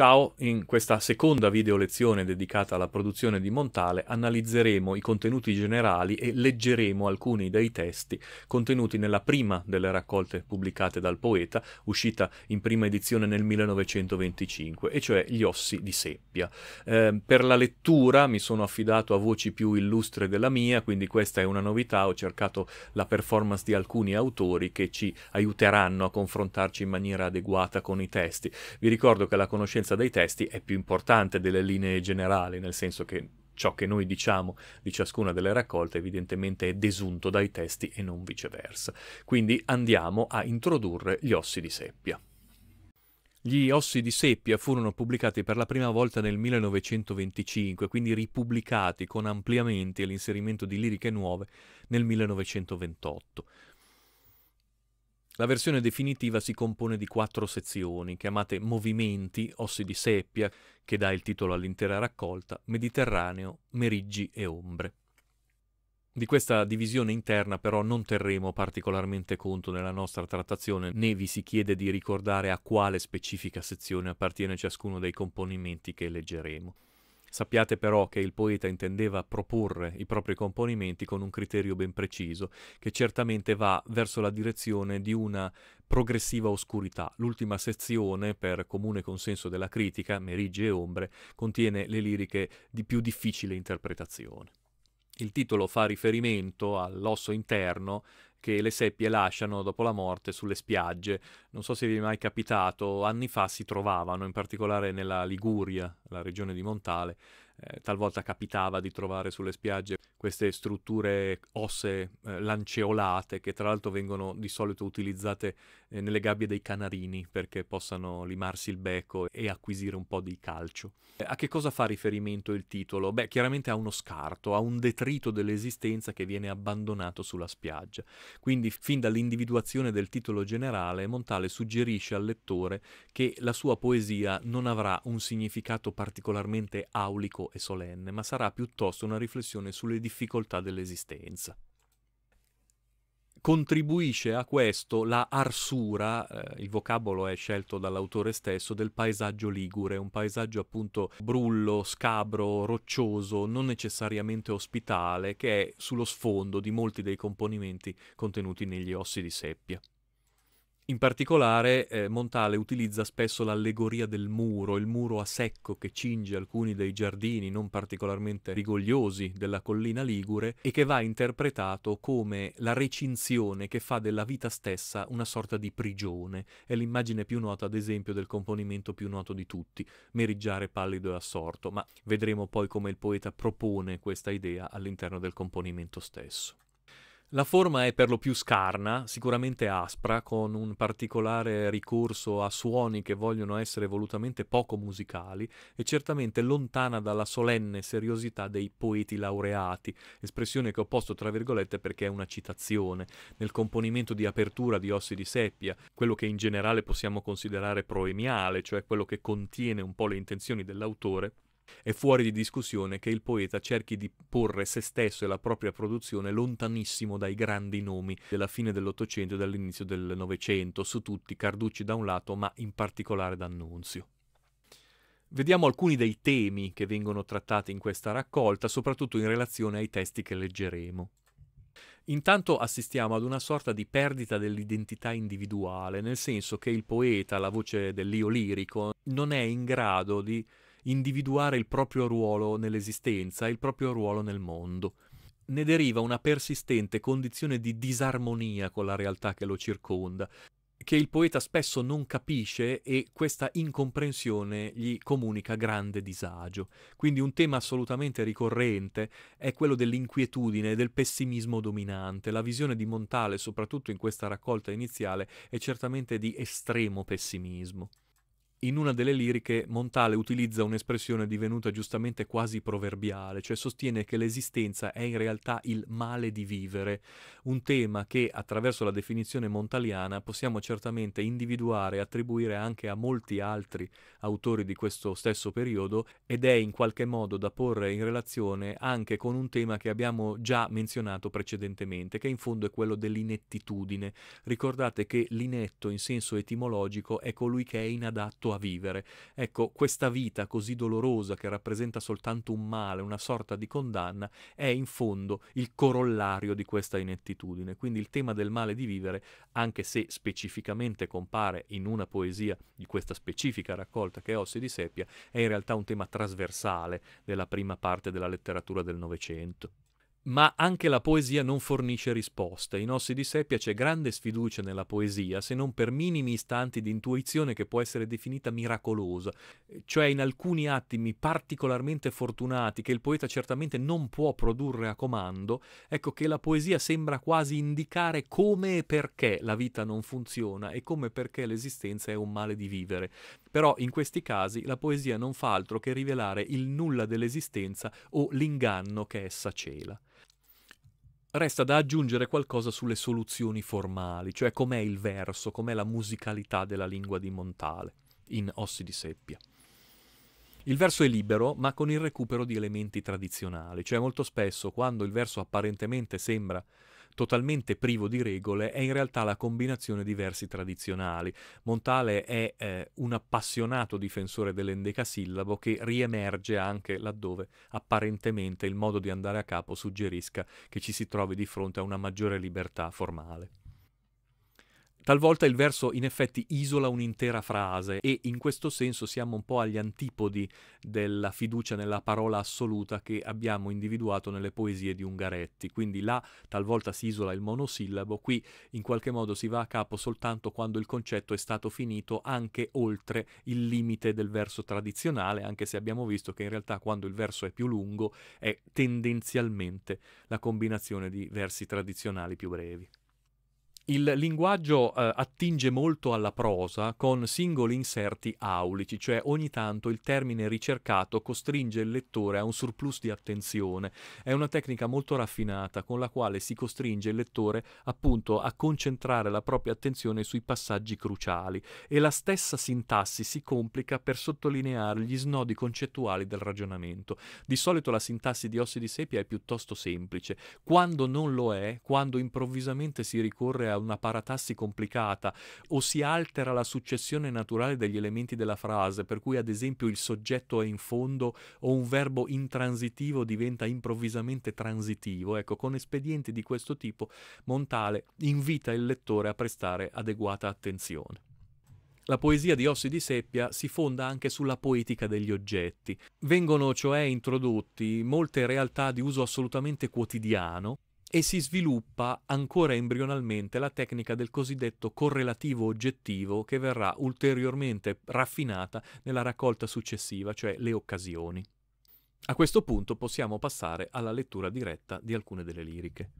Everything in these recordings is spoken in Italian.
Ciao, in questa seconda video lezione dedicata alla produzione di Montale analizzeremo i contenuti generali e leggeremo alcuni dei testi contenuti nella prima delle raccolte pubblicate dal poeta, uscita in prima edizione nel 1925, e cioè Gli ossi di seppia. Eh, per la lettura mi sono affidato a voci più illustre della mia, quindi questa è una novità, ho cercato la performance di alcuni autori che ci aiuteranno a confrontarci in maniera adeguata con i testi. Vi ricordo che la conoscenza coerenza dei testi è più importante delle linee generali, nel senso che ciò che noi diciamo di ciascuna delle raccolte evidentemente è desunto dai testi e non viceversa. Quindi andiamo a introdurre gli ossi di seppia. Gli Ossi di Seppia furono pubblicati per la prima volta nel 1925, quindi ripubblicati con ampliamenti e l'inserimento di liriche nuove nel 1928. La versione definitiva si compone di quattro sezioni, chiamate Movimenti, Ossi di Seppia, che dà il titolo all'intera raccolta, Mediterraneo, Meriggi e Ombre. Di questa divisione interna però non terremo particolarmente conto nella nostra trattazione, né vi si chiede di ricordare a quale specifica sezione appartiene ciascuno dei componimenti che leggeremo. Sappiate però che il poeta intendeva proporre i propri componimenti con un criterio ben preciso, che certamente va verso la direzione di una progressiva oscurità. L'ultima sezione, per comune consenso della critica, Meriggi e Ombre, contiene le liriche di più difficile interpretazione. Il titolo fa riferimento all'osso interno che le seppie lasciano dopo la morte sulle spiagge. Non so se vi è mai capitato, anni fa si trovavano, in particolare nella Liguria, la regione di Montale, eh, talvolta capitava di trovare sulle spiagge queste strutture osse eh, lanceolate che tra l'altro vengono di solito utilizzate eh, nelle gabbie dei canarini perché possano limarsi il becco e acquisire un po' di calcio. Eh, a che cosa fa riferimento il titolo? Beh, chiaramente a uno scarto, a un detrito dell'esistenza che viene abbandonato sulla spiaggia. Quindi fin dall'individuazione del titolo generale, Montale suggerisce al lettore che la sua poesia non avrà un significato particolarmente aulico e solenne, ma sarà piuttosto una riflessione sulle difficoltà dell'esistenza contribuisce a questo la arsura, eh, il vocabolo è scelto dall'autore stesso, del paesaggio ligure, un paesaggio appunto brullo, scabro, roccioso, non necessariamente ospitale, che è sullo sfondo di molti dei componimenti contenuti negli ossi di seppia. In particolare eh, Montale utilizza spesso l'allegoria del muro, il muro a secco che cinge alcuni dei giardini non particolarmente rigogliosi della collina Ligure e che va interpretato come la recinzione che fa della vita stessa una sorta di prigione. È l'immagine più nota, ad esempio, del componimento più noto di tutti, meriggiare pallido e assorto, ma vedremo poi come il poeta propone questa idea all'interno del componimento stesso. La forma è per lo più scarna, sicuramente aspra, con un particolare ricorso a suoni che vogliono essere volutamente poco musicali e certamente lontana dalla solenne seriosità dei poeti laureati, espressione che ho posto tra virgolette perché è una citazione. Nel componimento di apertura di Ossi di Seppia, quello che in generale possiamo considerare proemiale, cioè quello che contiene un po' le intenzioni dell'autore, è fuori di discussione che il poeta cerchi di porre se stesso e la propria produzione lontanissimo dai grandi nomi della fine dell'Ottocento e dall'inizio del Novecento, su tutti Carducci da un lato, ma in particolare D'Annunzio. Vediamo alcuni dei temi che vengono trattati in questa raccolta, soprattutto in relazione ai testi che leggeremo. Intanto assistiamo ad una sorta di perdita dell'identità individuale, nel senso che il poeta, la voce dell'io lirico, non è in grado di individuare il proprio ruolo nell'esistenza e il proprio ruolo nel mondo. Ne deriva una persistente condizione di disarmonia con la realtà che lo circonda, che il poeta spesso non capisce e questa incomprensione gli comunica grande disagio. Quindi un tema assolutamente ricorrente è quello dell'inquietudine e del pessimismo dominante. La visione di Montale, soprattutto in questa raccolta iniziale, è certamente di estremo pessimismo in una delle liriche Montale utilizza un'espressione divenuta giustamente quasi proverbiale, cioè sostiene che l'esistenza è in realtà il male di vivere, un tema che attraverso la definizione montaliana possiamo certamente individuare e attribuire anche a molti altri autori di questo stesso periodo ed è in qualche modo da porre in relazione anche con un tema che abbiamo già menzionato precedentemente, che in fondo è quello dell'inettitudine. Ricordate che l'inetto in senso etimologico è colui che è inadatto a vivere. Ecco, questa vita così dolorosa che rappresenta soltanto un male, una sorta di condanna, è in fondo il corollario di questa inettitudine. Quindi il tema del male di vivere, anche se specificamente compare in una poesia di questa specifica raccolta che è Ossi di Seppia, è in realtà un tema trasversale della prima parte della letteratura del Novecento. Ma anche la poesia non fornisce risposte. In Ossi di Seppia c'è grande sfiducia nella poesia, se non per minimi istanti di intuizione che può essere definita miracolosa, cioè in alcuni attimi particolarmente fortunati che il poeta certamente non può produrre a comando, ecco che la poesia sembra quasi indicare come e perché la vita non funziona e come e perché l'esistenza è un male di vivere. Però in questi casi la poesia non fa altro che rivelare il nulla dell'esistenza o l'inganno che essa cela. Resta da aggiungere qualcosa sulle soluzioni formali, cioè com'è il verso, com'è la musicalità della lingua di Montale in Ossi di Seppia. Il verso è libero, ma con il recupero di elementi tradizionali, cioè molto spesso quando il verso apparentemente sembra totalmente privo di regole, è in realtà la combinazione di versi tradizionali. Montale è eh, un appassionato difensore dell'endecasillabo che riemerge anche laddove apparentemente il modo di andare a capo suggerisca che ci si trovi di fronte a una maggiore libertà formale. Talvolta il verso in effetti isola un'intera frase e in questo senso siamo un po' agli antipodi della fiducia nella parola assoluta che abbiamo individuato nelle poesie di Ungaretti. Quindi là talvolta si isola il monosillabo, qui in qualche modo si va a capo soltanto quando il concetto è stato finito anche oltre il limite del verso tradizionale, anche se abbiamo visto che in realtà quando il verso è più lungo è tendenzialmente la combinazione di versi tradizionali più brevi. Il linguaggio eh, attinge molto alla prosa con singoli inserti aulici, cioè ogni tanto il termine ricercato costringe il lettore a un surplus di attenzione. È una tecnica molto raffinata con la quale si costringe il lettore appunto a concentrare la propria attenzione sui passaggi cruciali e la stessa sintassi si complica per sottolineare gli snodi concettuali del ragionamento. Di solito la sintassi di Ossi di Sepia è piuttosto semplice. Quando non lo è, quando improvvisamente si ricorre a una paratassi complicata o si altera la successione naturale degli elementi della frase, per cui ad esempio il soggetto è in fondo o un verbo intransitivo diventa improvvisamente transitivo. Ecco, con espedienti di questo tipo Montale invita il lettore a prestare adeguata attenzione. La poesia di Ossi di Seppia si fonda anche sulla poetica degli oggetti. Vengono cioè introdotti molte realtà di uso assolutamente quotidiano, e si sviluppa ancora embrionalmente la tecnica del cosiddetto correlativo oggettivo che verrà ulteriormente raffinata nella raccolta successiva, cioè le occasioni. A questo punto possiamo passare alla lettura diretta di alcune delle liriche.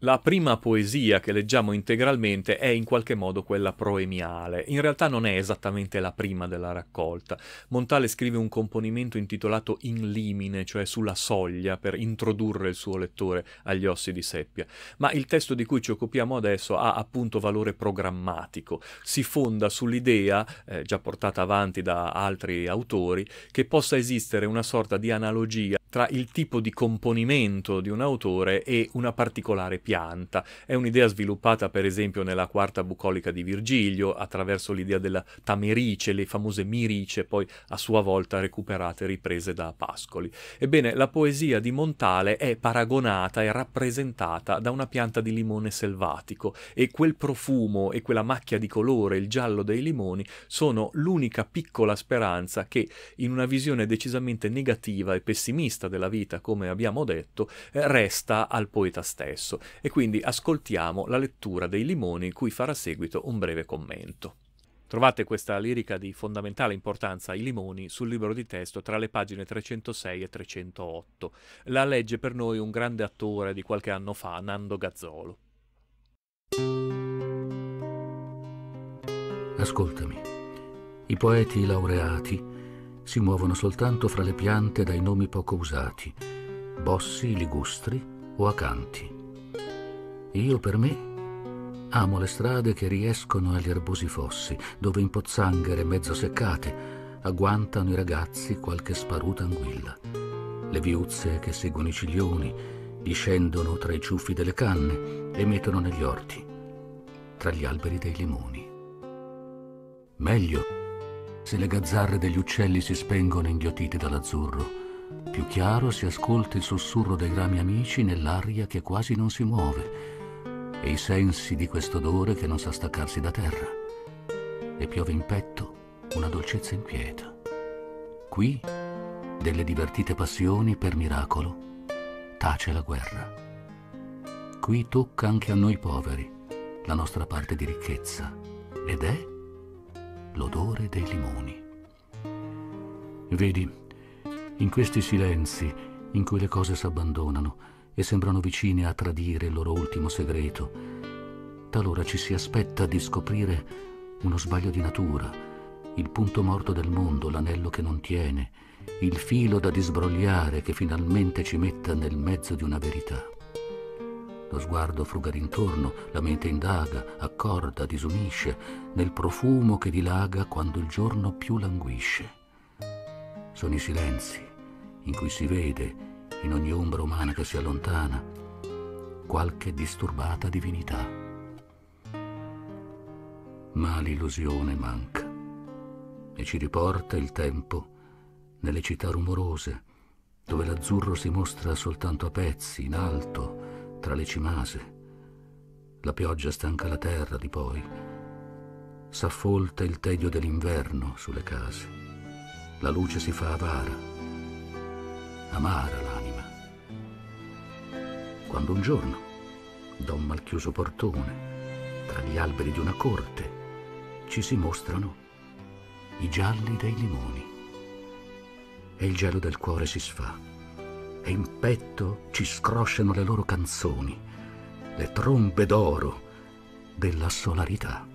La prima poesia che leggiamo integralmente è in qualche modo quella proemiale. In realtà non è esattamente la prima della raccolta. Montale scrive un componimento intitolato In limine, cioè sulla soglia, per introdurre il suo lettore agli ossi di seppia. Ma il testo di cui ci occupiamo adesso ha appunto valore programmatico. Si fonda sull'idea, eh, già portata avanti da altri autori, che possa esistere una sorta di analogia tra il tipo di componimento di un autore e una particolare pianta. È un'idea sviluppata per esempio nella quarta bucolica di Virgilio attraverso l'idea della tamerice, le famose mirice, poi a sua volta recuperate e riprese da Pascoli. Ebbene, la poesia di Montale è paragonata e rappresentata da una pianta di limone selvatico e quel profumo e quella macchia di colore, il giallo dei limoni, sono l'unica piccola speranza che in una visione decisamente negativa e pessimista vista della vita, come abbiamo detto, eh, resta al poeta stesso e quindi ascoltiamo la lettura dei limoni cui farà seguito un breve commento. Trovate questa lirica di fondamentale importanza, I limoni, sul libro di testo tra le pagine 306 e 308. La legge per noi un grande attore di qualche anno fa, Nando Gazzolo. Ascoltami, i poeti laureati si muovono soltanto fra le piante dai nomi poco usati, bossi, ligustri o acanti. Io per me amo le strade che riescono agli erbosi fossi, dove in pozzanghere mezzo seccate agguantano i ragazzi qualche sparuta anguilla. Le viuzze che seguono i ciglioni, discendono tra i ciuffi delle canne e mettono negli orti, tra gli alberi dei limoni. Meglio se le gazzarre degli uccelli si spengono inghiottite dall'azzurro. Più chiaro si ascolta il sussurro dei rami amici nell'aria che quasi non si muove e i sensi di quest'odore che non sa staccarsi da terra. E piove in petto una dolcezza inquieta. Qui, delle divertite passioni, per miracolo, tace la guerra. Qui tocca anche a noi poveri la nostra parte di ricchezza ed è l'odore dei limoni. Vedi, in questi silenzi in cui le cose s'abbandonano e sembrano vicine a tradire il loro ultimo segreto, talora ci si aspetta di scoprire uno sbaglio di natura, il punto morto del mondo, l'anello che non tiene, il filo da disbrogliare che finalmente ci metta nel mezzo di una verità lo sguardo frugare intorno, la mente indaga, accorda, disunisce, nel profumo che dilaga quando il giorno più languisce. Sono i silenzi in cui si vede, in ogni ombra umana che si allontana, qualche disturbata divinità. Ma l'illusione manca e ci riporta il tempo nelle città rumorose, dove l'azzurro si mostra soltanto a pezzi, in alto, tra le cimase. La pioggia stanca la terra di poi. S'affolta il tedio dell'inverno sulle case. La luce si fa avara, amara l'anima. Quando un giorno, da un malchiuso portone, tra gli alberi di una corte, ci si mostrano i gialli dei limoni e il gelo del cuore si sfà e in petto ci scrosciano le loro canzoni, le trombe d'oro della solarità.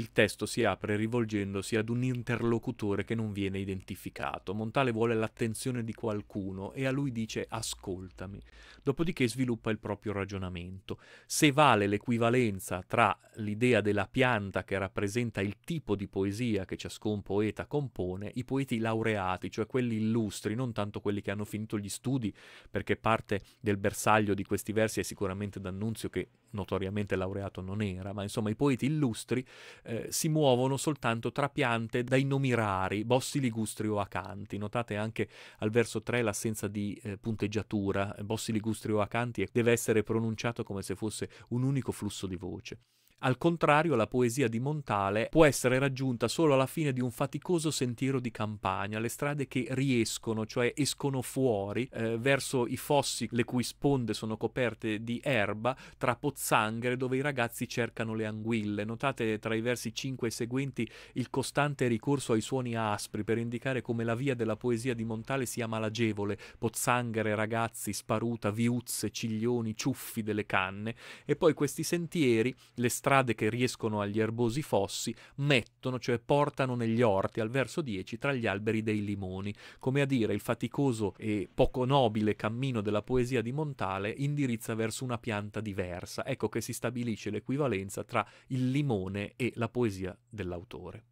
Il testo si apre rivolgendosi ad un interlocutore che non viene identificato. Montale vuole l'attenzione di qualcuno e a lui dice ascoltami. Dopodiché sviluppa il proprio ragionamento. Se vale l'equivalenza tra l'idea della pianta che rappresenta il tipo di poesia che ciascun poeta compone, i poeti laureati, cioè quelli illustri, non tanto quelli che hanno finito gli studi, perché parte del bersaglio di questi versi è sicuramente D'Annunzio che notoriamente laureato non era, ma insomma i poeti illustri eh, si muovono soltanto tra piante dai nomi rari, bossi ligustri o acanti. Notate anche al verso 3 l'assenza di eh, punteggiatura, bossi ligustri o acanti deve essere pronunciato come se fosse un unico flusso di voce. Al contrario, la poesia di Montale può essere raggiunta solo alla fine di un faticoso sentiero di campagna, le strade che riescono, cioè escono fuori eh, verso i fossi le cui sponde sono coperte di erba, tra pozzanghere dove i ragazzi cercano le anguille. Notate tra i versi 5 e seguenti il costante ricorso ai suoni aspri per indicare come la via della poesia di Montale sia malagevole, pozzanghere, ragazzi, sparuta, viuzze, ciglioni, ciuffi delle canne e poi questi sentieri, le strade strade che riescono agli erbosi fossi mettono, cioè portano negli orti al verso 10 tra gli alberi dei limoni, come a dire il faticoso e poco nobile cammino della poesia di Montale indirizza verso una pianta diversa, ecco che si stabilisce l'equivalenza tra il limone e la poesia dell'autore.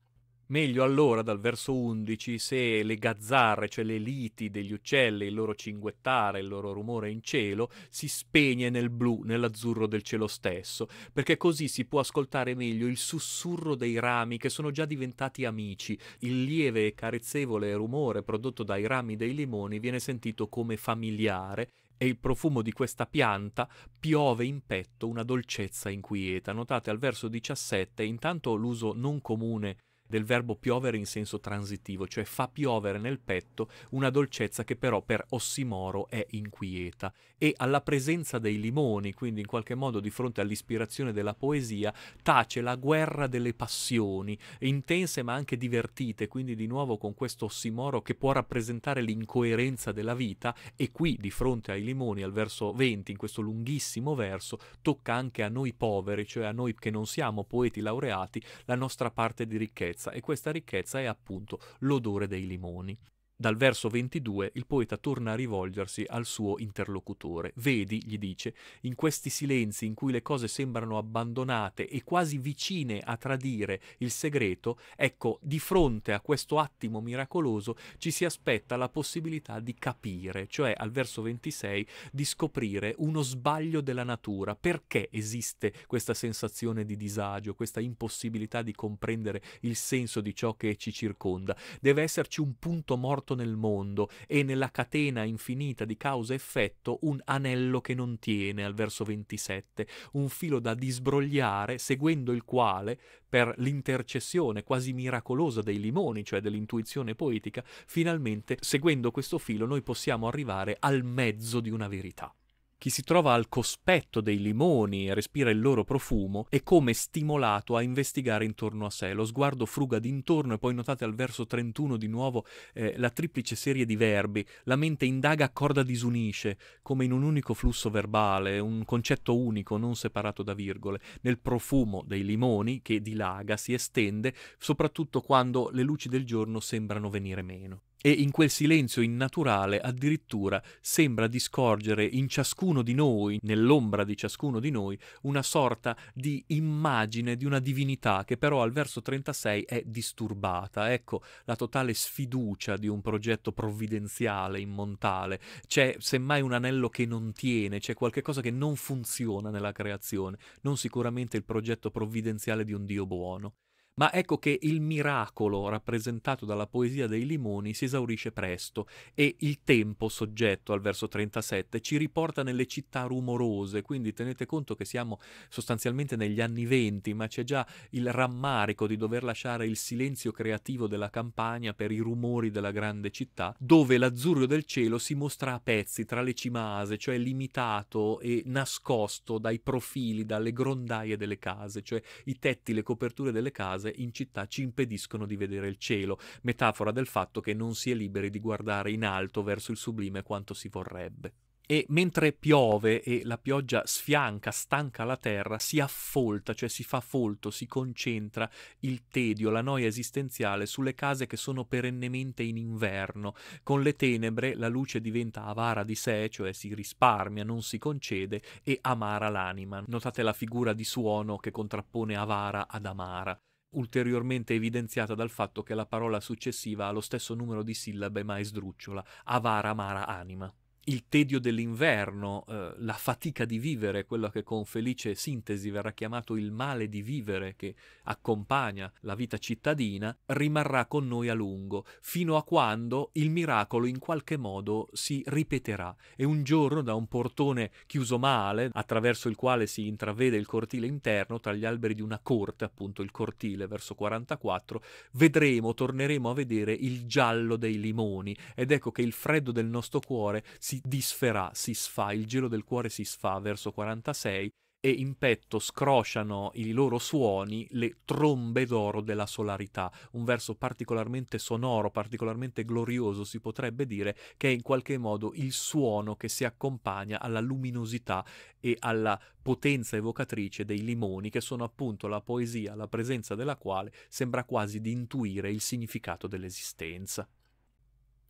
Meglio allora dal verso 11 se le gazzarre, cioè le liti degli uccelli, il loro cinguettare, il loro rumore in cielo, si spegne nel blu, nell'azzurro del cielo stesso, perché così si può ascoltare meglio il sussurro dei rami che sono già diventati amici. Il lieve e carezzevole rumore prodotto dai rami dei limoni viene sentito come familiare e il profumo di questa pianta piove in petto una dolcezza inquieta. Notate al verso 17 intanto l'uso non comune del verbo piovere in senso transitivo, cioè fa piovere nel petto una dolcezza che però per ossimoro è inquieta. E alla presenza dei limoni, quindi in qualche modo di fronte all'ispirazione della poesia, tace la guerra delle passioni, intense ma anche divertite, quindi di nuovo con questo ossimoro che può rappresentare l'incoerenza della vita e qui di fronte ai limoni al verso 20, in questo lunghissimo verso, tocca anche a noi poveri, cioè a noi che non siamo poeti laureati, la nostra parte di ricchezza ricchezza e questa ricchezza è appunto l'odore dei limoni. Dal verso 22 il poeta torna a rivolgersi al suo interlocutore. Vedi, gli dice, in questi silenzi in cui le cose sembrano abbandonate e quasi vicine a tradire il segreto, ecco, di fronte a questo attimo miracoloso ci si aspetta la possibilità di capire, cioè al verso 26 di scoprire uno sbaglio della natura, perché esiste questa sensazione di disagio, questa impossibilità di comprendere il senso di ciò che ci circonda. Deve esserci un punto morto prodotto nel mondo e nella catena infinita di causa-effetto un anello che non tiene al verso 27, un filo da disbrogliare seguendo il quale, per l'intercessione quasi miracolosa dei limoni, cioè dell'intuizione poetica, finalmente seguendo questo filo noi possiamo arrivare al mezzo di una verità. Chi si trova al cospetto dei limoni e respira il loro profumo è come stimolato a investigare intorno a sé. Lo sguardo fruga d'intorno e poi notate al verso 31 di nuovo eh, la triplice serie di verbi. La mente indaga a corda disunisce, come in un unico flusso verbale, un concetto unico non separato da virgole, nel profumo dei limoni che dilaga, si estende, soprattutto quando le luci del giorno sembrano venire meno e in quel silenzio innaturale addirittura sembra di scorgere in ciascuno di noi, nell'ombra di ciascuno di noi, una sorta di immagine di una divinità che però al verso 36 è disturbata. Ecco la totale sfiducia di un progetto provvidenziale, immontale. C'è semmai un anello che non tiene, c'è qualcosa che non funziona nella creazione, non sicuramente il progetto provvidenziale di un Dio buono. Ma ecco che il miracolo rappresentato dalla poesia dei limoni si esaurisce presto e il tempo soggetto al verso 37 ci riporta nelle città rumorose, quindi tenete conto che siamo sostanzialmente negli anni 20, ma c'è già il rammarico di dover lasciare il silenzio creativo della campagna per i rumori della grande città, dove l'azzurro del cielo si mostra a pezzi tra le cimase, cioè limitato e nascosto dai profili, dalle grondaie delle case, cioè i tetti, le coperture delle case case in città ci impediscono di vedere il cielo, metafora del fatto che non si è liberi di guardare in alto verso il sublime quanto si vorrebbe e mentre piove e la pioggia sfianca, stanca la terra, si affolta, cioè si fa folto, si concentra il tedio, la noia esistenziale sulle case che sono perennemente in inverno. Con le tenebre la luce diventa avara di sé, cioè si risparmia, non si concede e amara l'anima. Notate la figura di suono che contrappone avara ad amara ulteriormente evidenziata dal fatto che la parola successiva ha lo stesso numero di sillabe ma è sdrucciola, avara, mara anima il tedio dell'inverno, eh, la fatica di vivere, quello che con felice sintesi verrà chiamato il male di vivere che accompagna la vita cittadina, rimarrà con noi a lungo, fino a quando il miracolo in qualche modo si ripeterà e un giorno da un portone chiuso male, attraverso il quale si intravede il cortile interno, tra gli alberi di una corte, appunto il cortile verso 44, vedremo, torneremo a vedere il giallo dei limoni ed ecco che il freddo del nostro cuore si si disferà, si sfà, il gelo del cuore si sfà verso 46 e in petto scrosciano i loro suoni le trombe d'oro della solarità, un verso particolarmente sonoro, particolarmente glorioso si potrebbe dire, che è in qualche modo il suono che si accompagna alla luminosità e alla potenza evocatrice dei limoni, che sono appunto la poesia, la presenza della quale sembra quasi di intuire il significato dell'esistenza.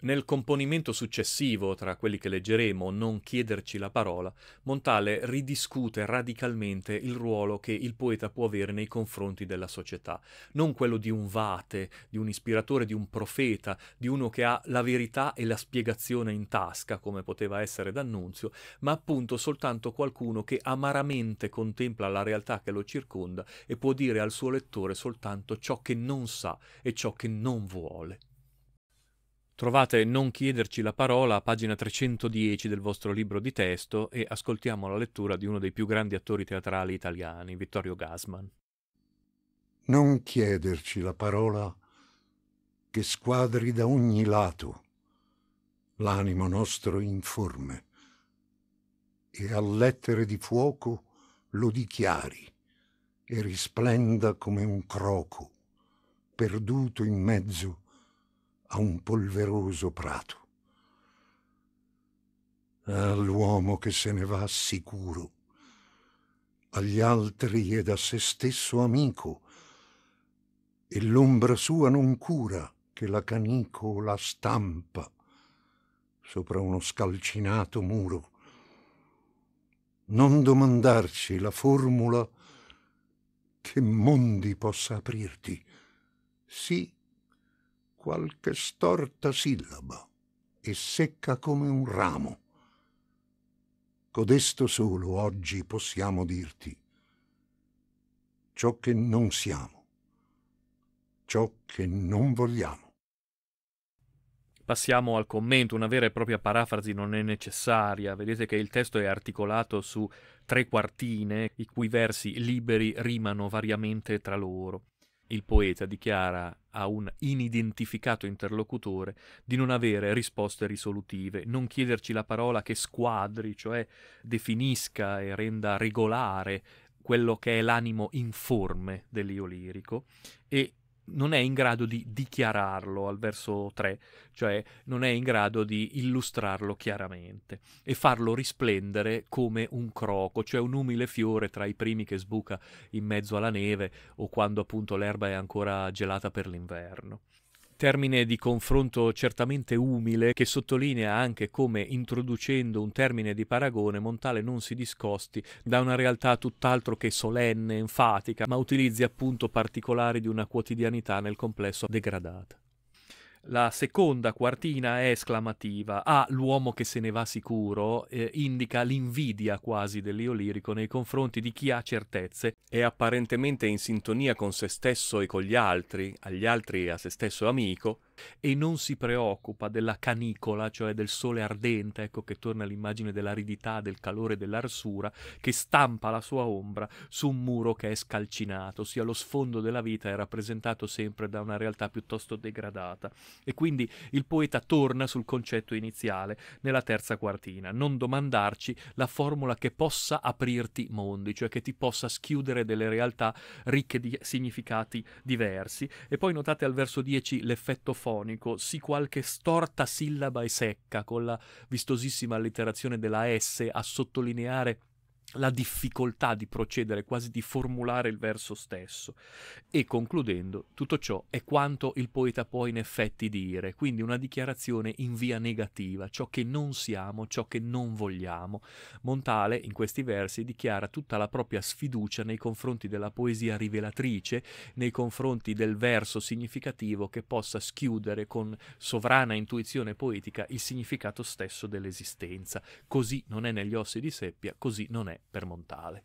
Nel componimento successivo, tra quelli che leggeremo, Non chiederci la parola, Montale ridiscute radicalmente il ruolo che il poeta può avere nei confronti della società, non quello di un vate, di un ispiratore, di un profeta, di uno che ha la verità e la spiegazione in tasca, come poteva essere D'Annunzio, ma appunto soltanto qualcuno che amaramente contempla la realtà che lo circonda e può dire al suo lettore soltanto ciò che non sa e ciò che non vuole. Trovate Non chiederci la parola a pagina 310 del vostro libro di testo e ascoltiamo la lettura di uno dei più grandi attori teatrali italiani, Vittorio Gassman. Non chiederci la parola che squadri da ogni lato l'animo nostro informe e a lettere di fuoco lo dichiari e risplenda come un croco perduto in mezzo a un polveroso prato. All'uomo che se ne va sicuro, agli altri ed a se stesso amico, e l'ombra sua non cura che la canicola stampa sopra uno scalcinato muro. Non domandarci la formula che mondi possa aprirti, sì qualche storta sillaba e secca come un ramo. Codesto solo oggi possiamo dirti ciò che non siamo, ciò che non vogliamo. Passiamo al commento, una vera e propria parafrasi non è necessaria, vedete che il testo è articolato su tre quartine, i cui versi liberi rimano variamente tra loro. Il poeta dichiara a un inidentificato interlocutore di non avere risposte risolutive, non chiederci la parola che squadri, cioè definisca e renda regolare quello che è l'animo informe dell'io lirico e non è in grado di dichiararlo al verso 3, cioè non è in grado di illustrarlo chiaramente e farlo risplendere come un croco, cioè un umile fiore tra i primi che sbuca in mezzo alla neve o quando appunto l'erba è ancora gelata per l'inverno termine di confronto certamente umile che sottolinea anche come introducendo un termine di paragone Montale non si discosti da una realtà tutt'altro che solenne, enfatica, ma utilizzi appunto particolari di una quotidianità nel complesso degradata. La seconda quartina è esclamativa. ah, l'uomo che se ne va sicuro eh, indica l'invidia quasi dell'io lirico nei confronti di chi ha certezze. È apparentemente in sintonia con se stesso e con gli altri, agli altri e a se stesso amico, e non si preoccupa della canicola, cioè del sole ardente, ecco che torna l'immagine dell'aridità, del calore, dell'arsura, che stampa la sua ombra su un muro che è scalcinato, ossia lo sfondo della vita è rappresentato sempre da una realtà piuttosto degradata. E quindi il poeta torna sul concetto iniziale, nella terza quartina, non domandarci la formula che possa aprirti mondi, cioè che ti possa schiudere delle realtà ricche di significati diversi. E poi notate al verso 10 l'effetto forte radiofonico, sì qualche storta sillaba e secca, con la vistosissima allitterazione della S a sottolineare la difficoltà di procedere, quasi di formulare il verso stesso. E concludendo, tutto ciò è quanto il poeta può in effetti dire, quindi una dichiarazione in via negativa, ciò che non siamo, ciò che non vogliamo. Montale in questi versi dichiara tutta la propria sfiducia nei confronti della poesia rivelatrice, nei confronti del verso significativo che possa schiudere con sovrana intuizione poetica il significato stesso dell'esistenza. Così non è negli ossi di seppia, così non è per Montale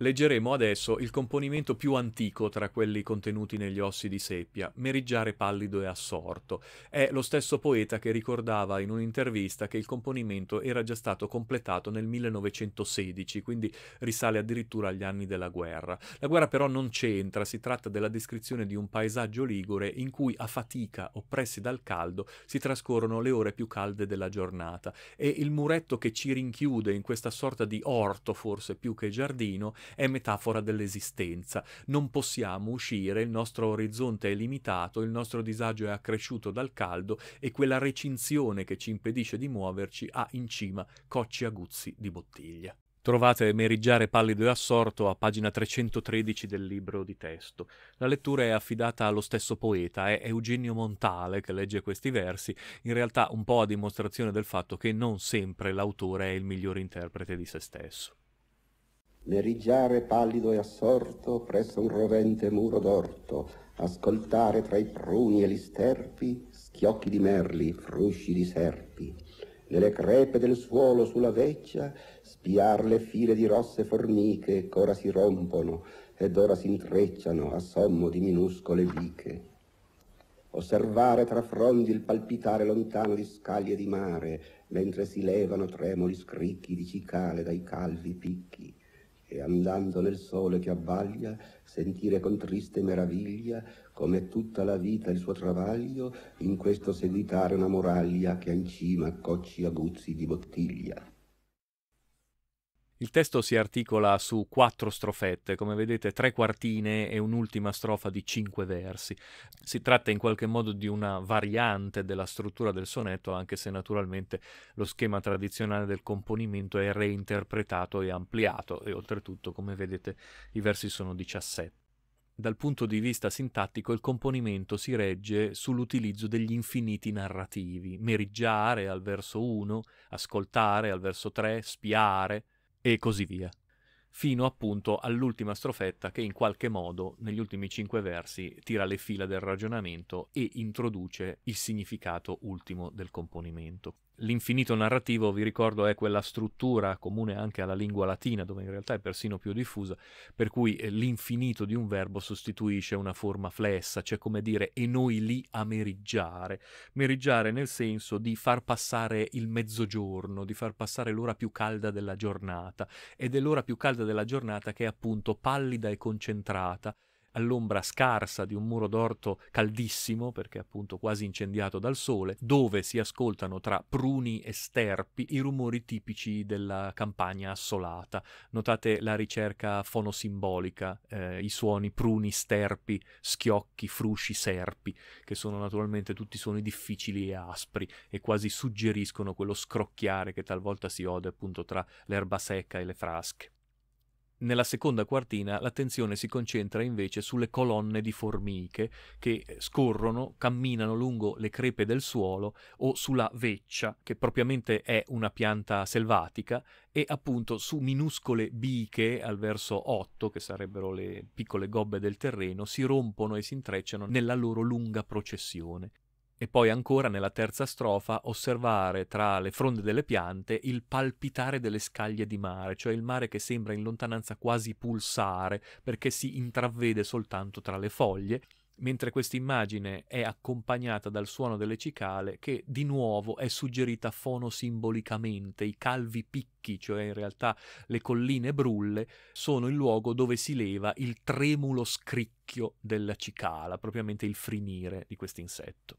Leggeremo adesso il componimento più antico tra quelli contenuti negli ossi di seppia, meriggiare pallido e assorto. È lo stesso poeta che ricordava in un'intervista che il componimento era già stato completato nel 1916, quindi risale addirittura agli anni della guerra. La guerra però non c'entra, si tratta della descrizione di un paesaggio ligure in cui a fatica, oppressi dal caldo, si trascorrono le ore più calde della giornata e il muretto che ci rinchiude in questa sorta di orto, forse più che giardino, è metafora dell'esistenza. Non possiamo uscire, il nostro orizzonte è limitato, il nostro disagio è accresciuto dal caldo e quella recinzione che ci impedisce di muoverci ha in cima cocci aguzzi di bottiglia. Trovate Meriggiare pallido e assorto a pagina 313 del libro di testo. La lettura è affidata allo stesso poeta, è Eugenio Montale che legge questi versi, in realtà un po' a dimostrazione del fatto che non sempre l'autore è il miglior interprete di se stesso. Meriggiare pallido e assorto presso un rovente muro d'orto, ascoltare tra i pruni e gli sterpi schiocchi di merli, frusci di serpi. Nelle crepe del suolo sulla veccia spiar le file di rosse formiche che ora si rompono ed ora si intrecciano a sommo di minuscole viche. Osservare tra frondi il palpitare lontano di scaglie di mare, mentre si levano tremoli scricchi di cicale dai calvi picchi e andando nel sole che abbaglia, sentire con triste meraviglia come tutta la vita il suo travaglio in questo seguitare una moraglia che in cima cocci aguzzi di bottiglia. Il testo si articola su quattro strofette, come vedete tre quartine e un'ultima strofa di cinque versi. Si tratta in qualche modo di una variante della struttura del sonetto, anche se naturalmente lo schema tradizionale del componimento è reinterpretato e ampliato, e oltretutto, come vedete, i versi sono 17. Dal punto di vista sintattico il componimento si regge sull'utilizzo degli infiniti narrativi, meriggiare al verso 1, ascoltare al verso 3, spiare, e così via, fino appunto all'ultima strofetta che in qualche modo negli ultimi cinque versi tira le fila del ragionamento e introduce il significato ultimo del componimento. L'infinito narrativo, vi ricordo, è quella struttura comune anche alla lingua latina, dove in realtà è persino più diffusa, per cui eh, l'infinito di un verbo sostituisce una forma flessa, cioè come dire e noi lì a meriggiare. Meriggiare nel senso di far passare il mezzogiorno, di far passare l'ora più calda della giornata, ed è l'ora più calda della giornata che è appunto pallida e concentrata all'ombra scarsa di un muro d'orto caldissimo, perché appunto quasi incendiato dal sole, dove si ascoltano tra pruni e sterpi i rumori tipici della campagna assolata. Notate la ricerca fonosimbolica, eh, i suoni pruni, sterpi, schiocchi, frusci, serpi, che sono naturalmente tutti suoni difficili e aspri e quasi suggeriscono quello scrocchiare che talvolta si ode appunto tra l'erba secca e le frasche. Nella seconda quartina l'attenzione si concentra invece sulle colonne di formiche che eh, scorrono, camminano lungo le crepe del suolo o sulla veccia, che propriamente è una pianta selvatica, e appunto su minuscole biche al verso 8, che sarebbero le piccole gobbe del terreno, si rompono e si intrecciano nella loro lunga processione. E poi ancora nella terza strofa osservare tra le fronde delle piante il palpitare delle scaglie di mare, cioè il mare che sembra in lontananza quasi pulsare perché si intravede soltanto tra le foglie, mentre questa immagine è accompagnata dal suono delle cicale che di nuovo è suggerita fonosimbolicamente, i calvi picchi, cioè in realtà le colline brulle, sono il luogo dove si leva il tremulo scricchio della cicala, propriamente il frinire di questo insetto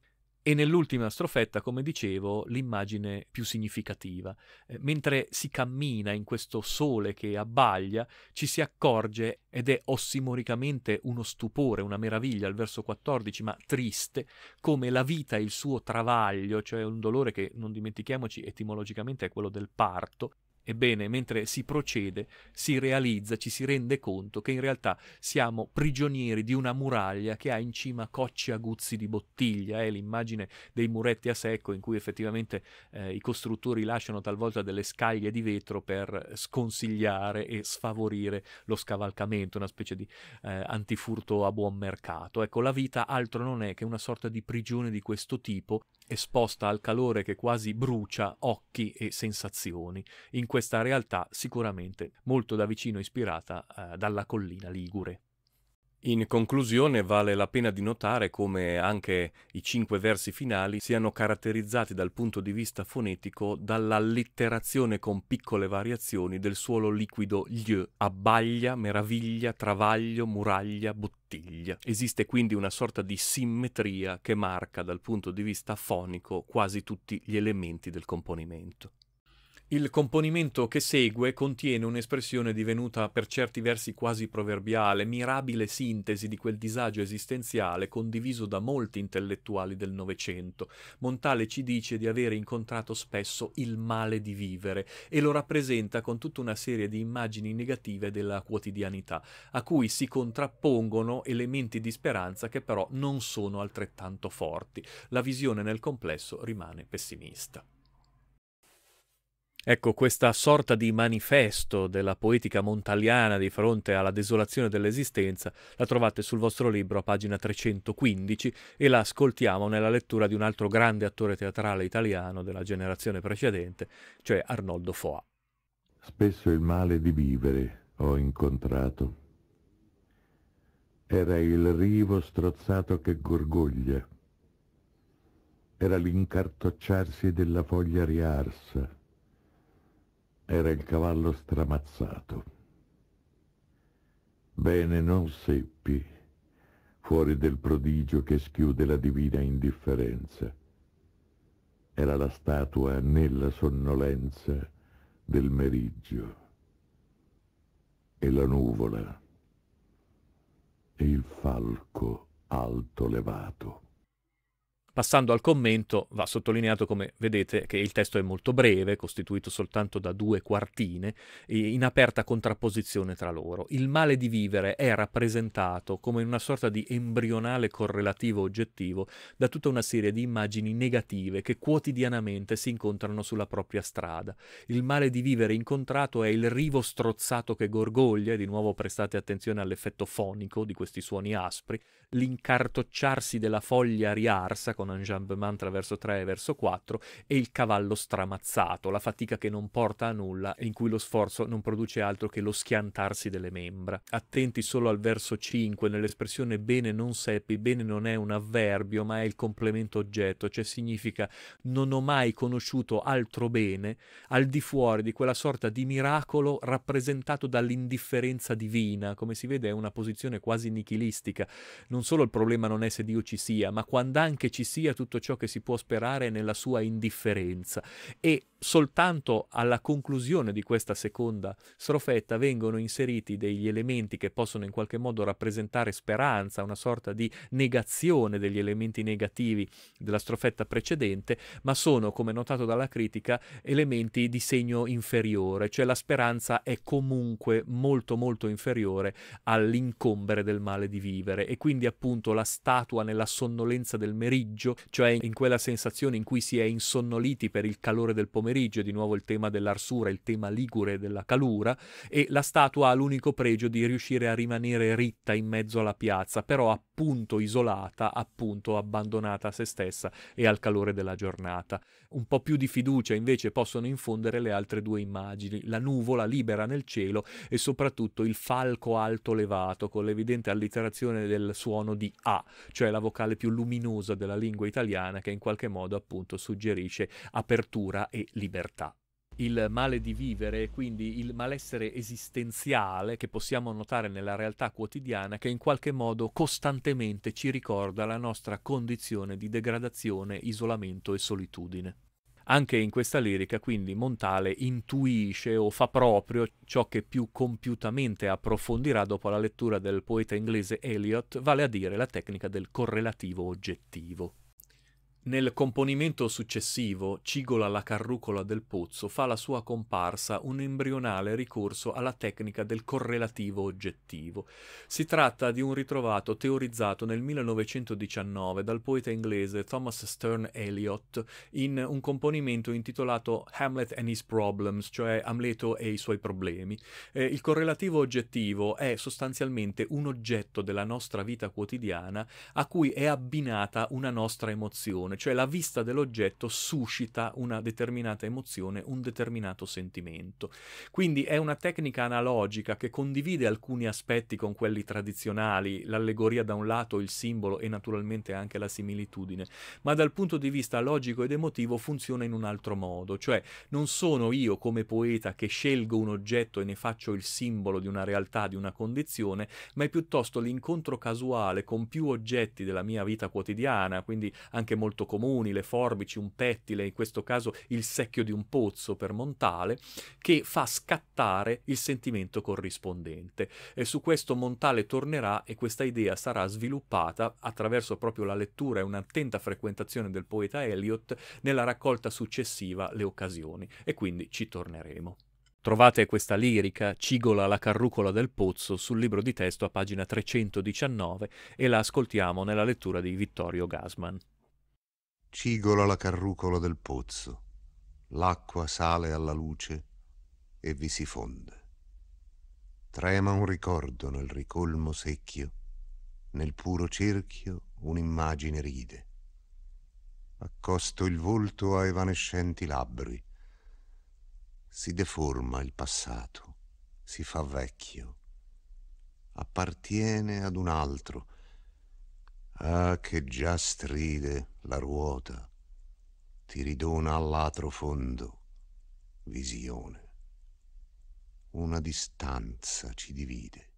e nell'ultima strofetta, come dicevo, l'immagine più significativa. Eh, mentre si cammina in questo sole che abbaglia, ci si accorge, ed è ossimoricamente uno stupore, una meraviglia al verso 14, ma triste, come la vita e il suo travaglio, cioè un dolore che, non dimentichiamoci, etimologicamente è quello del parto, Ebbene, mentre si procede, si realizza, ci si rende conto che in realtà siamo prigionieri di una muraglia che ha in cima cocci aguzzi di bottiglia, è eh, l'immagine dei muretti a secco in cui effettivamente eh, i costruttori lasciano talvolta delle scaglie di vetro per sconsigliare e sfavorire lo scavalcamento, una specie di eh, antifurto a buon mercato. Ecco, la vita altro non è che una sorta di prigione di questo tipo esposta al calore che quasi brucia occhi e sensazioni, in questa realtà sicuramente molto da vicino ispirata eh, dalla collina Ligure. In conclusione vale la pena di notare come anche i cinque versi finali siano caratterizzati dal punto di vista fonetico dall'allitterazione con piccole variazioni del suolo liquido gli, abbaglia, meraviglia, travaglio, muraglia, bottiglia. Esiste quindi una sorta di simmetria che marca dal punto di vista fonico quasi tutti gli elementi del componimento. Il componimento che segue contiene un'espressione divenuta per certi versi quasi proverbiale, mirabile sintesi di quel disagio esistenziale condiviso da molti intellettuali del Novecento. Montale ci dice di avere incontrato spesso il male di vivere e lo rappresenta con tutta una serie di immagini negative della quotidianità, a cui si contrappongono elementi di speranza che però non sono altrettanto forti. La visione nel complesso rimane pessimista. Ecco, questa sorta di manifesto della poetica montaliana di fronte alla desolazione dell'esistenza la trovate sul vostro libro a pagina 315 e la ascoltiamo nella lettura di un altro grande attore teatrale italiano della generazione precedente, cioè Arnoldo Foa. Spesso il male di vivere ho incontrato. Era il rivo strozzato che gorgoglia. Era l'incartocciarsi della foglia riarsa era il cavallo stramazzato. Bene non seppi, fuori del prodigio che schiude la divina indifferenza. Era la statua nella sonnolenza del meriggio e la nuvola e il falco alto levato. Passando al commento, va sottolineato come vedete che il testo è molto breve, costituito soltanto da due quartine, in aperta contrapposizione tra loro. Il male di vivere è rappresentato come una sorta di embrionale correlativo oggettivo da tutta una serie di immagini negative che quotidianamente si incontrano sulla propria strada. Il male di vivere incontrato è il rivo strozzato che gorgoglia, e di nuovo prestate attenzione all'effetto fonico di questi suoni aspri, l'incartocciarsi della foglia riarsa con un jumpmantra verso 3 e verso 4 e il cavallo stramazzato, la fatica che non porta a nulla e in cui lo sforzo non produce altro che lo schiantarsi delle membra. Attenti solo al verso 5, nell'espressione bene non seppi, bene non è un avverbio ma è il complemento oggetto, cioè significa non ho mai conosciuto altro bene al di fuori di quella sorta di miracolo rappresentato dall'indifferenza divina, come si vede è una posizione quasi nichilistica, non solo il problema non è se Dio ci sia, ma quando anche ci sia tutto ciò che si può sperare nella sua indifferenza e soltanto alla conclusione di questa seconda strofetta vengono inseriti degli elementi che possono in qualche modo rappresentare speranza, una sorta di negazione degli elementi negativi della strofetta precedente, ma sono, come notato dalla critica, elementi di segno inferiore, cioè la speranza è comunque molto molto inferiore all'incombere del male di vivere e quindi appunto la statua nella sonnolenza del meriggio, cioè in quella sensazione in cui si è insonnoliti per il calore del pomeriggio, pomeriggio, di nuovo il tema dell'arsura, il tema ligure della calura, e la statua ha l'unico pregio di riuscire a rimanere ritta in mezzo alla piazza, però appunto isolata, appunto abbandonata a se stessa e al calore della giornata. Un po' più di fiducia invece possono infondere le altre due immagini, la nuvola libera nel cielo e soprattutto il falco alto levato con l'evidente alliterazione del suono di A, cioè la vocale più luminosa della lingua italiana che in qualche modo appunto suggerisce apertura e libertà. Il male di vivere, quindi il malessere esistenziale che possiamo notare nella realtà quotidiana, che in qualche modo costantemente ci ricorda la nostra condizione di degradazione, isolamento e solitudine. Anche in questa lirica quindi Montale intuisce o fa proprio ciò che più compiutamente approfondirà dopo la lettura del poeta inglese Eliot, vale a dire la tecnica del correlativo oggettivo. Nel componimento successivo, Cigola la carrucola del pozzo fa la sua comparsa un embrionale ricorso alla tecnica del correlativo oggettivo. Si tratta di un ritrovato teorizzato nel 1919 dal poeta inglese Thomas Stern Eliot in un componimento intitolato Hamlet and His Problems, cioè Amleto e i suoi problemi. Eh, il correlativo oggettivo è sostanzialmente un oggetto della nostra vita quotidiana a cui è abbinata una nostra emozione emozione, cioè la vista dell'oggetto suscita una determinata emozione, un determinato sentimento. Quindi è una tecnica analogica che condivide alcuni aspetti con quelli tradizionali, l'allegoria da un lato, il simbolo e naturalmente anche la similitudine, ma dal punto di vista logico ed emotivo funziona in un altro modo, cioè non sono io come poeta che scelgo un oggetto e ne faccio il simbolo di una realtà, di una condizione, ma è piuttosto l'incontro casuale con più oggetti della mia vita quotidiana, quindi anche molto molto comuni, le forbici, un pettile, in questo caso il secchio di un pozzo per Montale, che fa scattare il sentimento corrispondente. E su questo Montale tornerà e questa idea sarà sviluppata attraverso proprio la lettura e un'attenta frequentazione del poeta Eliot nella raccolta successiva Le occasioni, e quindi ci torneremo. Trovate questa lirica, Cigola la carrucola del pozzo, sul libro di testo a pagina 319 e la ascoltiamo nella lettura di Vittorio Gasman cigola la carrucola del pozzo, l'acqua sale alla luce e vi si fonde. Trema un ricordo nel ricolmo secchio, nel puro cerchio un'immagine ride. Accosto il volto a evanescenti labbri. Si deforma il passato, si fa vecchio. Appartiene ad un altro, ah che già stride la ruota, ti ridona all'atro fondo visione. Una distanza ci divide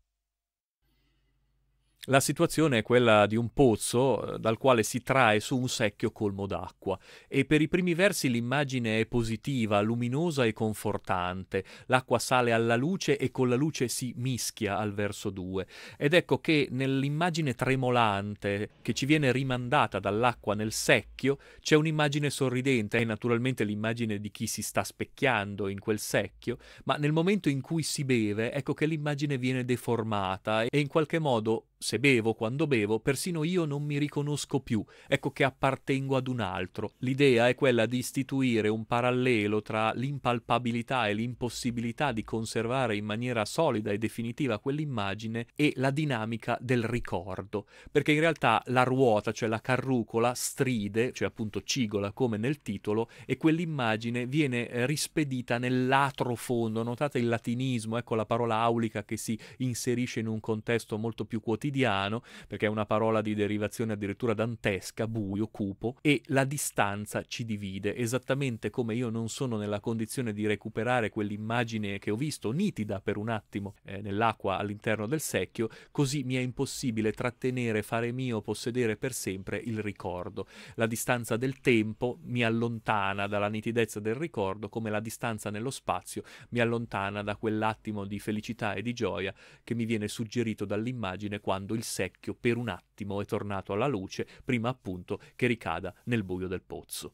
la situazione è quella di un pozzo eh, dal quale si trae su un secchio colmo d'acqua e per i primi versi l'immagine è positiva, luminosa e confortante. L'acqua sale alla luce e con la luce si mischia al verso 2. Ed ecco che nell'immagine tremolante che ci viene rimandata dall'acqua nel secchio c'è un'immagine sorridente, è naturalmente l'immagine di chi si sta specchiando in quel secchio, ma nel momento in cui si beve ecco che l'immagine viene deformata e in qualche modo se bevo, quando bevo, persino io non mi riconosco più, ecco che appartengo ad un altro. L'idea è quella di istituire un parallelo tra l'impalpabilità e l'impossibilità di conservare in maniera solida e definitiva quell'immagine e la dinamica del ricordo, perché in realtà la ruota, cioè la carrucola, stride, cioè appunto cigola come nel titolo, e quell'immagine viene eh, rispedita nell'atro fondo. Notate il latinismo, ecco la parola aulica che si inserisce in un contesto molto più quotidiano quotidiano, perché è una parola di derivazione addirittura dantesca, buio, cupo, e la distanza ci divide, esattamente come io non sono nella condizione di recuperare quell'immagine che ho visto nitida per un attimo eh, nell'acqua all'interno del secchio, così mi è impossibile trattenere, fare mio, possedere per sempre il ricordo. La distanza del tempo mi allontana dalla nitidezza del ricordo, come la distanza nello spazio mi allontana da quell'attimo di felicità e di gioia che mi viene suggerito dall'immagine quando quando il secchio per un attimo è tornato alla luce prima appunto che ricada nel buio del pozzo.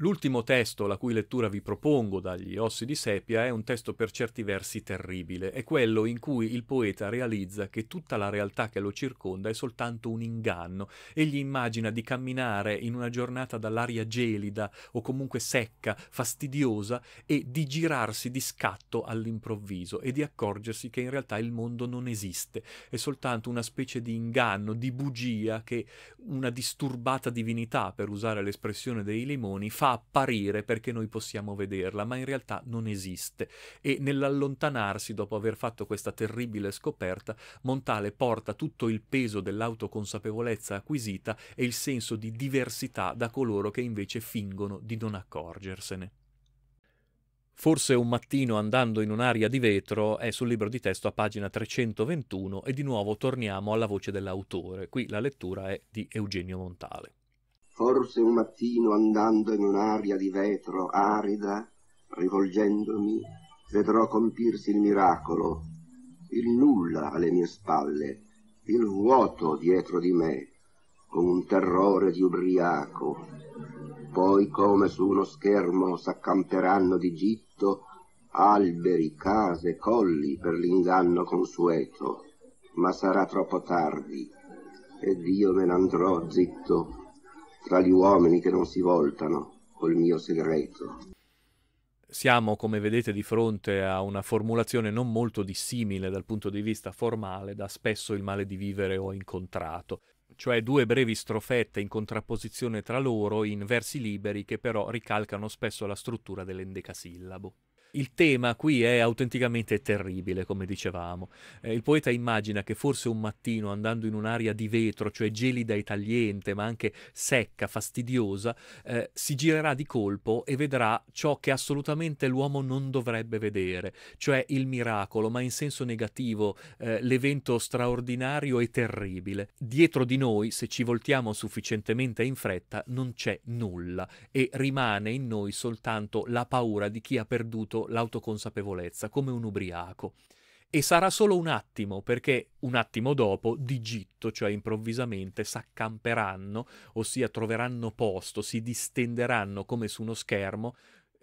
L'ultimo testo la cui lettura vi propongo dagli Ossi di Sepia è un testo per certi versi terribile, è quello in cui il poeta realizza che tutta la realtà che lo circonda è soltanto un inganno, egli immagina di camminare in una giornata dall'aria gelida o comunque secca, fastidiosa e di girarsi di scatto all'improvviso e di accorgersi che in realtà il mondo non esiste, è soltanto una specie di inganno, di bugia che una disturbata divinità, per usare l'espressione dei limoni, fa fa apparire perché noi possiamo vederla, ma in realtà non esiste. E nell'allontanarsi dopo aver fatto questa terribile scoperta, Montale porta tutto il peso dell'autoconsapevolezza acquisita e il senso di diversità da coloro che invece fingono di non accorgersene. Forse un mattino andando in un'aria di vetro è sul libro di testo a pagina 321 e di nuovo torniamo alla voce dell'autore. Qui la lettura è di Eugenio Montale forse un mattino andando in un'aria di vetro arida, rivolgendomi, vedrò compirsi il miracolo, il nulla alle mie spalle, il vuoto dietro di me, con un terrore di ubriaco. Poi come su uno schermo s'accamperanno di gitto alberi, case, colli per l'inganno consueto, ma sarà troppo tardi ed io me ne andrò zitto tra gli uomini che non si voltano col mio segreto. Siamo, come vedete, di fronte a una formulazione non molto dissimile dal punto di vista formale da spesso il male di vivere ho incontrato, cioè due brevi strofette in contrapposizione tra loro in versi liberi che però ricalcano spesso la struttura dell'endecasillabo. Il tema qui è autenticamente terribile, come dicevamo. Eh, il poeta immagina che forse un mattino, andando in un'aria di vetro, cioè gelida e tagliente, ma anche secca, fastidiosa, eh, si girerà di colpo e vedrà ciò che assolutamente l'uomo non dovrebbe vedere, cioè il miracolo, ma in senso negativo, eh, l'evento straordinario e terribile. Dietro di noi, se ci voltiamo sufficientemente in fretta, non c'è nulla e rimane in noi soltanto la paura di chi ha perduto l'autoconsapevolezza, come un ubriaco. E sarà solo un attimo, perché un attimo dopo, di gitto, cioè improvvisamente, s'accamperanno, ossia troveranno posto, si distenderanno come su uno schermo,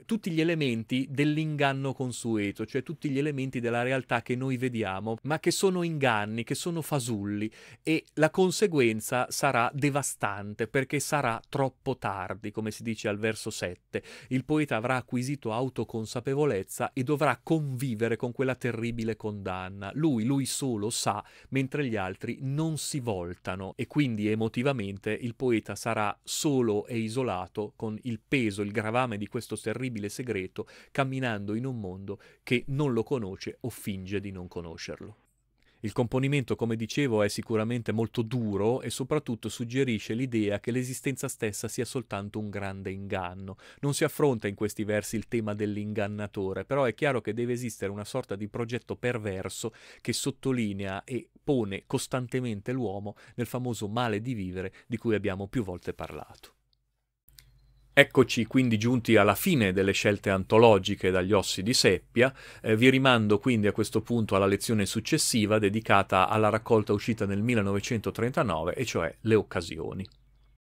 tutti gli elementi dell'inganno consueto, cioè tutti gli elementi della realtà che noi vediamo, ma che sono inganni, che sono fasulli e la conseguenza sarà devastante perché sarà troppo tardi, come si dice al verso 7. Il poeta avrà acquisito autoconsapevolezza e dovrà convivere con quella terribile condanna. Lui, lui solo sa, mentre gli altri non si voltano e quindi emotivamente il poeta sarà solo e isolato con il peso, il gravame di questo terribile terribile segreto camminando in un mondo che non lo conosce o finge di non conoscerlo. Il componimento, come dicevo, è sicuramente molto duro e soprattutto suggerisce l'idea che l'esistenza stessa sia soltanto un grande inganno. Non si affronta in questi versi il tema dell'ingannatore, però è chiaro che deve esistere una sorta di progetto perverso che sottolinea e pone costantemente l'uomo nel famoso male di vivere di cui abbiamo più volte parlato. Eccoci quindi giunti alla fine delle scelte antologiche dagli ossi di seppia, eh, vi rimando quindi a questo punto alla lezione successiva dedicata alla raccolta uscita nel 1939, e cioè le occasioni.